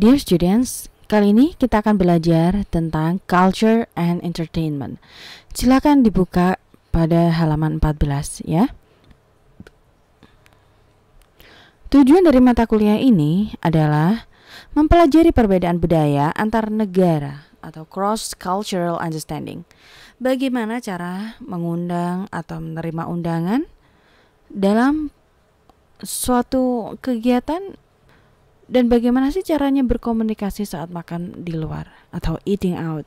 Dear students, kali ini kita akan belajar tentang culture and entertainment. Silakan dibuka pada halaman 14 ya. Tujuan dari mata kuliah ini adalah mempelajari perbedaan budaya antar negara atau cross cultural understanding. Bagaimana cara mengundang atau menerima undangan dalam suatu kegiatan dan bagaimana sih caranya berkomunikasi saat makan di luar atau eating out?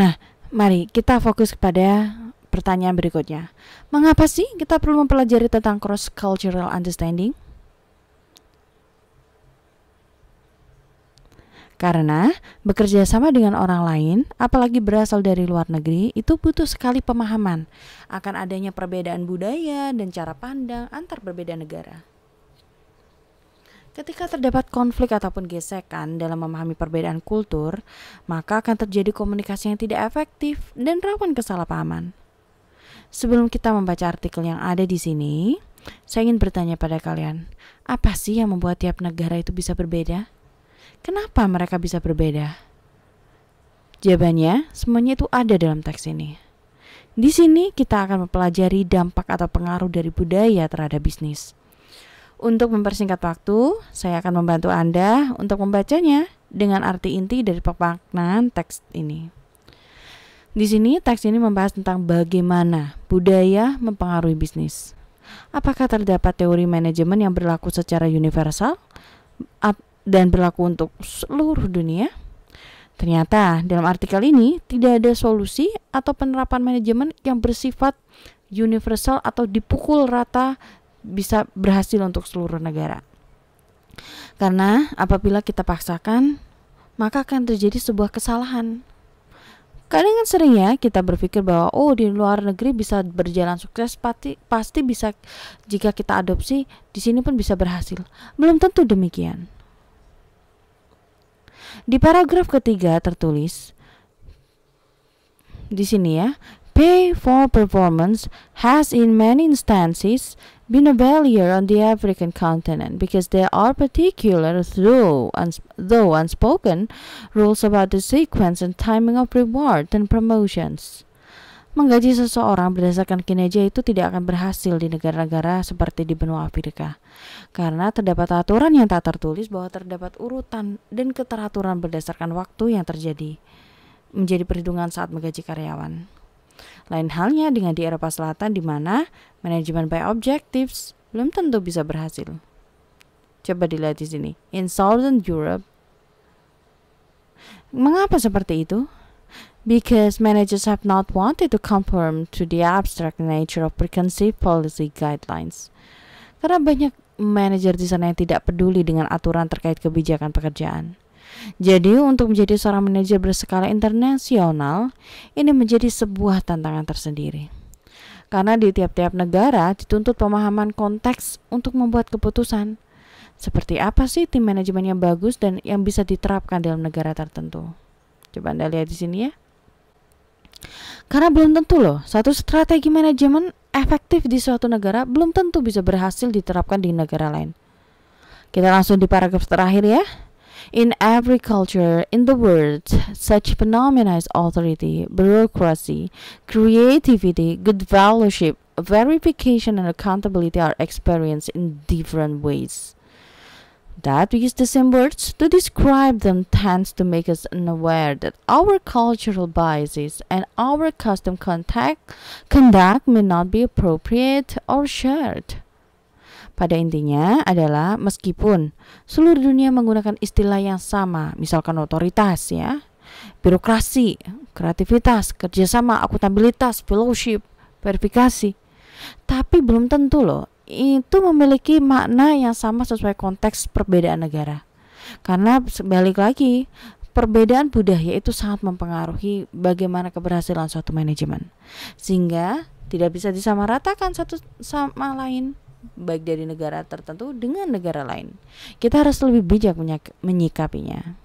Nah, mari kita fokus kepada pertanyaan berikutnya. Mengapa sih kita perlu mempelajari tentang cross cultural understanding? Karena bekerja sama dengan orang lain, apalagi berasal dari luar negeri, itu butuh sekali pemahaman akan adanya perbedaan budaya dan cara pandang antar berbeda negara. Ketika terdapat konflik ataupun gesekan dalam memahami perbedaan kultur, maka akan terjadi komunikasi yang tidak efektif dan rawan kesalahpahaman. Sebelum kita membaca artikel yang ada di sini, saya ingin bertanya pada kalian, apa sih yang membuat tiap negara itu bisa berbeda? Kenapa mereka bisa berbeda? Jawabannya, semuanya itu ada dalam teks ini. Di sini kita akan mempelajari dampak atau pengaruh dari budaya terhadap bisnis. Untuk mempersingkat waktu, saya akan membantu Anda untuk membacanya dengan arti inti dari pemaknaan teks ini. Di sini teks ini membahas tentang bagaimana budaya mempengaruhi bisnis. Apakah terdapat teori manajemen yang berlaku secara universal dan berlaku untuk seluruh dunia? Ternyata dalam artikel ini tidak ada solusi atau penerapan manajemen yang bersifat universal atau dipukul rata bisa berhasil untuk seluruh negara. Karena apabila kita paksakan, maka akan terjadi sebuah kesalahan. Kadang kan sering ya kita berpikir bahwa oh di luar negeri bisa berjalan sukses pasti pasti bisa jika kita adopsi di sini pun bisa berhasil. Belum tentu demikian. Di paragraf ketiga tertulis di sini ya, Pay for performance has in many instances been a barrier on the African continent because there are particular, though, uns though unspoken, rules about the sequence and timing of reward and promotions. Menggaji seseorang berdasarkan kinerja itu tidak akan berhasil di negara-negara seperti di benua Afrika karena terdapat aturan yang tak tertulis bahwa terdapat urutan dan keteraturan berdasarkan waktu yang terjadi menjadi perhitungan saat menggaji karyawan. Lain halnya dengan di Eropa Selatan di mana manajemen by objectives belum tentu bisa berhasil. Coba dilihat di sini. In Southern Europe. Mengapa seperti itu? Because managers have not wanted to conform to the abstract nature of preconceived policy guidelines. Karena banyak manajer di sana yang tidak peduli dengan aturan terkait kebijakan pekerjaan. Jadi untuk menjadi seorang manajer berskala internasional ini menjadi sebuah tantangan tersendiri. Karena di tiap-tiap negara dituntut pemahaman konteks untuk membuat keputusan. Seperti apa sih tim manajemen yang bagus dan yang bisa diterapkan dalam negara tertentu? Coba Anda lihat di sini ya. Karena belum tentu loh, satu strategi manajemen efektif di suatu negara belum tentu bisa berhasil diterapkan di negara lain. Kita langsung di paragraf terakhir ya. In every culture in the world, such phenomena as authority, bureaucracy, creativity, good fellowship, verification, and accountability are experienced in different ways. That we use the same words to describe them tends to make us unaware that our cultural biases and our custom contact, conduct may not be appropriate or shared. Pada intinya adalah meskipun seluruh dunia menggunakan istilah yang sama, misalkan otoritas ya, birokrasi, kreativitas, kerjasama, akuntabilitas, fellowship, verifikasi, tapi belum tentu loh itu memiliki makna yang sama sesuai konteks perbedaan negara. Karena balik lagi, perbedaan budaya itu sangat mempengaruhi bagaimana keberhasilan suatu manajemen. Sehingga tidak bisa disamaratakan satu sama lain baik dari negara tertentu dengan negara lain. Kita harus lebih bijak menyikapinya.